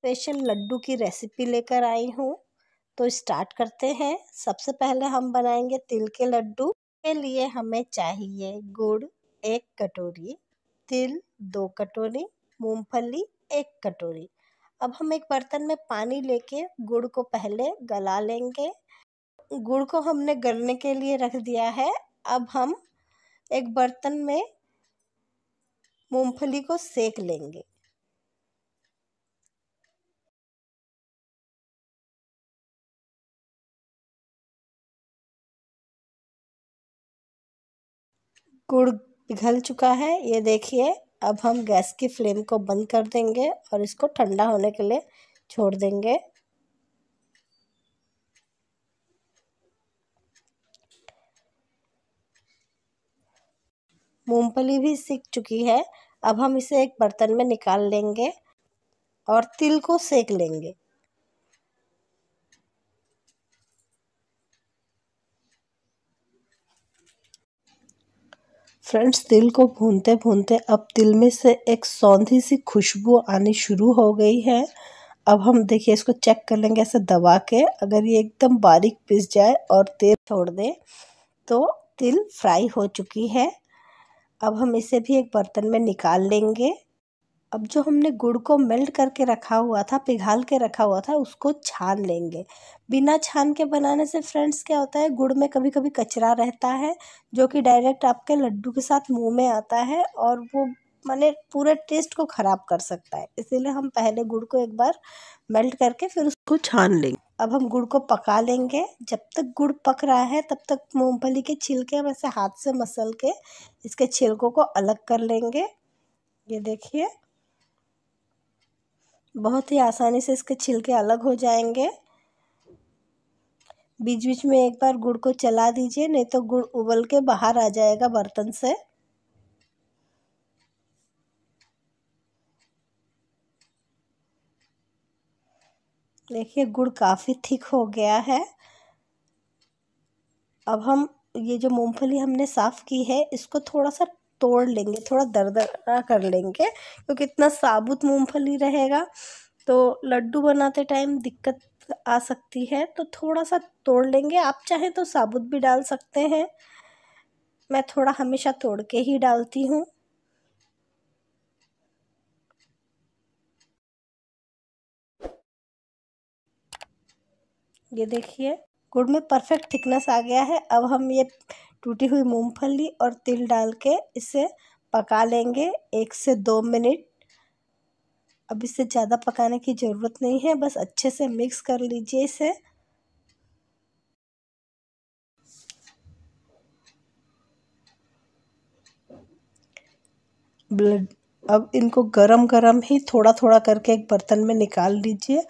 special Laddu की recipe लेकर आई हूँ तो स्टार्ट करते हैं सबसे पहले हम बनाएंगे तिल के लड्डू के लिए हमें चाहिए गुड़ एक कटोरी तिल दो कटोरी मूंगफली एक कटोरी अब हम एक बर्तन में पानी लेके गुड़ को पहले गला लेंगे गुड़ को हमने गलने के लिए रख दिया है अब हम एक बर्तन में मूंगफली को सेक लेंगे गुड़ पिघल चुका है ये देखिए अब हम गैस की फ्लेम को बंद कर देंगे और इसको ठंडा होने के लिए छोड़ देंगे मूंगफली भी सीख चुकी है अब हम इसे एक बर्तन में निकाल लेंगे और तिल को सेक लेंगे फ्रेंड्स तिल को भूनते भूनते अब तिल में से एक सौंधी सी खुशबू आनी शुरू हो गई है अब हम देखिए इसको चेक कर लेंगे ऐसे दबा के अगर ये एकदम बारीक पिस जाए और तेल छोड़ दे तो तिल फ्राई हो चुकी है अब हम इसे भी एक बर्तन में निकाल लेंगे अब जो हमने गुड़ को मेल्ट करके रखा हुआ था पिघाल के रखा हुआ था उसको छान लेंगे बिना छान के बनाने से फ्रेंड्स क्या होता है गुड़ में कभी कभी कचरा रहता है जो कि डायरेक्ट आपके लड्डू के साथ मुंह में आता है और वो माने पूरे टेस्ट को ख़राब कर सकता है इसीलिए हम पहले गुड़ को एक बार मेल्ट करके फिर उसको छान लेंगे अब हम गुड़ को पका लेंगे जब तक गुड़ पक रहा है तब तक मूँगफली के छिलके हम ऐसे हाथ से मसल के इसके छिलकों को अलग कर लेंगे ये देखिए बहुत ही आसानी से इसके छिलके अलग हो जाएंगे बीच बीच में एक बार गुड़ को चला दीजिए नहीं तो गुड़ उबल के बाहर आ जाएगा बर्तन से देखिए गुड़ काफ़ी थिक हो गया है अब हम ये जो मूंगफली हमने साफ़ की है इसको थोड़ा सा तोड़ लेंगे थोड़ा दरदरा कर लेंगे क्योंकि इतना साबुत मूंगफली रहेगा तो लड्डू बनाते टाइम दिक्कत आ सकती है तो थोड़ा सा तोड़ लेंगे आप चाहें तो साबुत भी डाल सकते हैं मैं थोड़ा हमेशा तोड़ के ही डालती हूँ ये देखिए गुड़ में परफेक्ट थिकनेस आ गया है अब हम ये टूटी हुई मूंगफली और तिल डाल के इसे पका लेंगे एक से दो मिनट अब इसे ज़्यादा पकाने की ज़रूरत नहीं है बस अच्छे से मिक्स कर लीजिए इसे ब्लड अब इनको गरम गरम ही थोड़ा थोड़ा करके एक बर्तन में निकाल लीजिए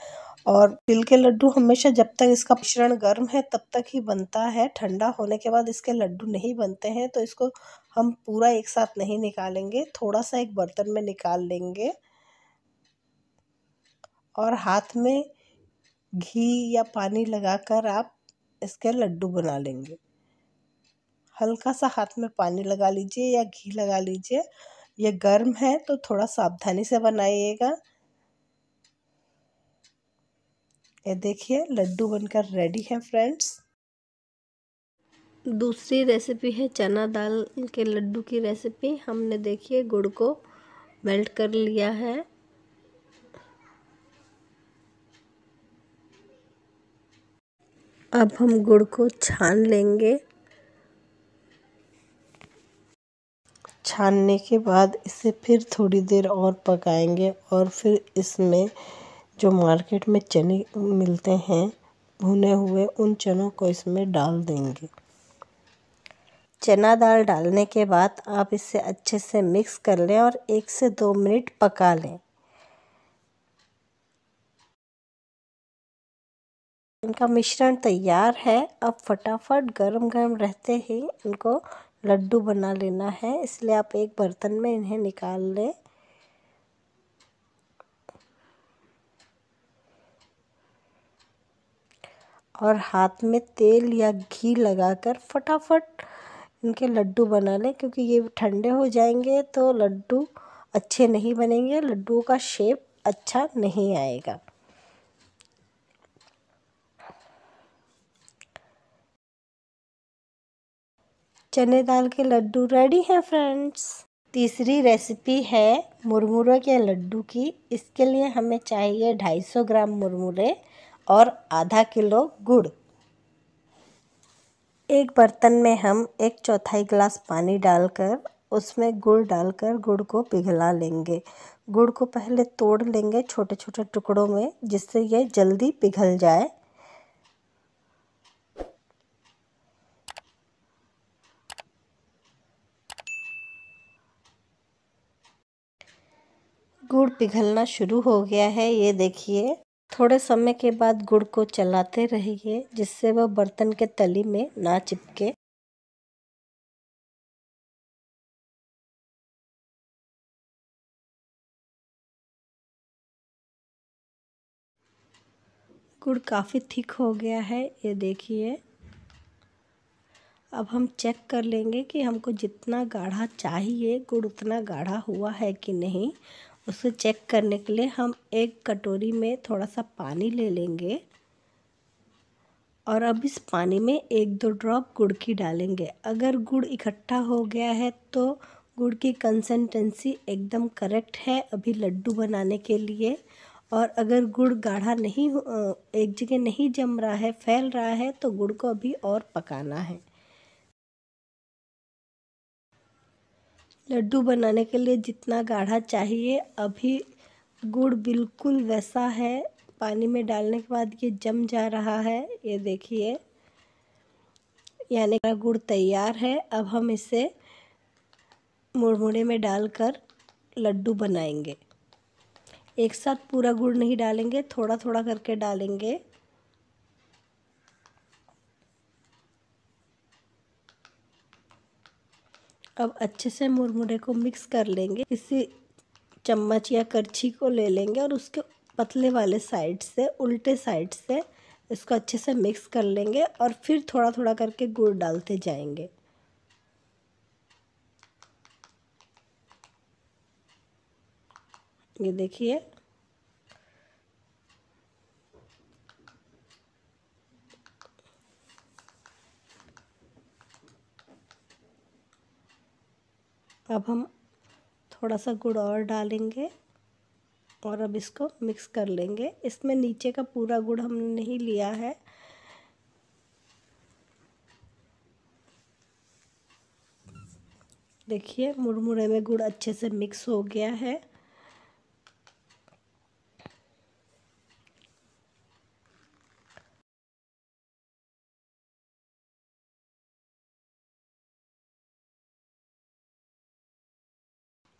और तिल के लड्डू हमेशा जब तक इसका मिश्रण गर्म है तब तक ही बनता है ठंडा होने के बाद इसके लड्डू नहीं बनते हैं तो इसको हम पूरा एक साथ नहीं निकालेंगे थोड़ा सा एक बर्तन में निकाल लेंगे और हाथ में घी या पानी लगाकर आप इसके लड्डू बना लेंगे हल्का सा हाथ में पानी लगा लीजिए या घी लगा लीजिए यह गर्म है तो थोड़ा सावधानी से बनाइएगा ये देखिए लड्डू बनकर रेडी है फ्रेंड्स दूसरी रेसिपी है चना दाल के लड्डू की रेसिपी हमने देखिए गुड़ को मेल्ट कर लिया है अब हम गुड़ को छान लेंगे छानने के बाद इसे फिर थोड़ी देर और पकाएंगे और फिर इसमें जो मार्केट में चने मिलते हैं भुने हुए उन चनों को इसमें डाल देंगे चना दाल डालने के बाद आप इसे अच्छे से मिक्स कर लें और एक से दो मिनट पका लें इनका मिश्रण तैयार है अब फटाफट गरम गरम रहते ही इनको लड्डू बना लेना है इसलिए आप एक बर्तन में इन्हें निकाल लें और हाथ में तेल या घी लगाकर फटाफट इनके लड्डू बना लें क्योंकि ये ठंडे हो जाएंगे तो लड्डू अच्छे नहीं बनेंगे लड्डू का शेप अच्छा नहीं आएगा चने दाल के लड्डू रेडी हैं फ्रेंड्स तीसरी रेसिपी है मुरमुरे के लड्डू की इसके लिए हमें चाहिए 250 ग्राम मुरमुरे और आधा किलो गुड़ एक बर्तन में हम एक चौथाई ग्लास पानी डालकर उसमें गुड़ डालकर गुड़ को पिघला लेंगे गुड़ को पहले तोड़ लेंगे छोटे छोटे टुकड़ों में जिससे यह जल्दी पिघल जाए गुड़ पिघलना शुरू हो गया है ये देखिए थोड़े समय के बाद गुड़ को चलाते रहिए जिससे वह बर्तन के तली में ना चिपके गुड़ काफ़ी थिक हो गया है ये देखिए अब हम चेक कर लेंगे कि हमको जितना गाढ़ा चाहिए गुड़ उतना गाढ़ा हुआ है कि नहीं उसको चेक करने के लिए हम एक कटोरी में थोड़ा सा पानी ले लेंगे और अब इस पानी में एक दो ड्रॉप गुड़ की डालेंगे अगर गुड़ इकट्ठा हो गया है तो गुड़ की कंसिस्टेंसी एकदम करेक्ट है अभी लड्डू बनाने के लिए और अगर गुड़ गाढ़ा नहीं एक जगह नहीं जम रहा है फैल रहा है तो गुड़ को अभी और पकाना है लड्डू बनाने के लिए जितना गाढ़ा चाहिए अभी गुड़ बिल्कुल वैसा है पानी में डालने के बाद ये जम जा रहा है ये देखिए यानी गुड़ तैयार है अब हम इसे मुड़मुड़े में डालकर लड्डू बनाएंगे एक साथ पूरा गुड़ नहीं डालेंगे थोड़ा थोड़ा करके डालेंगे अब अच्छे से मुरमुरे को मिक्स कर लेंगे किसी चम्मच या करछी को ले लेंगे और उसके पतले वाले साइड से उल्टे साइड से इसको अच्छे से मिक्स कर लेंगे और फिर थोड़ा थोड़ा करके गुड़ डालते जाएंगे ये देखिए अब हम थोड़ा सा गुड़ और डालेंगे और अब इसको मिक्स कर लेंगे इसमें नीचे का पूरा गुड़ हमने नहीं लिया है देखिए मुरमुरे में गुड़ अच्छे से मिक्स हो गया है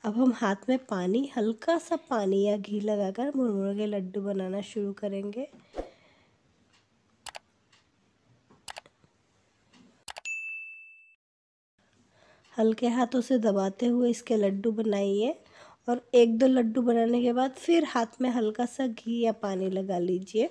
अब हम हाथ में पानी हल्का सा पानी या घी लगाकर मुरमुरे के लड्डू बनाना शुरू करेंगे हल्के हाथों से दबाते हुए इसके लड्डू बनाइए और एक दो लड्डू बनाने के बाद फिर हाथ में हल्का सा घी या पानी लगा लीजिए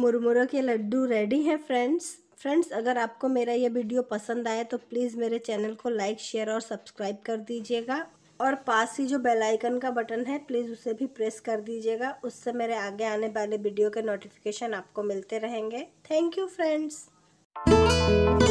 मुरमुरों के लड्डू रेडी हैं फ्रेंड्स फ्रेंड्स अगर आपको मेरा ये वीडियो पसंद आया तो प्लीज़ मेरे चैनल को लाइक शेयर और सब्सक्राइब कर दीजिएगा और पास ही जो बेल आइकन का बटन है प्लीज़ उसे भी प्रेस कर दीजिएगा उससे मेरे आगे आने वाले वीडियो के नोटिफिकेशन आपको मिलते रहेंगे थैंक यू फ्रेंड्स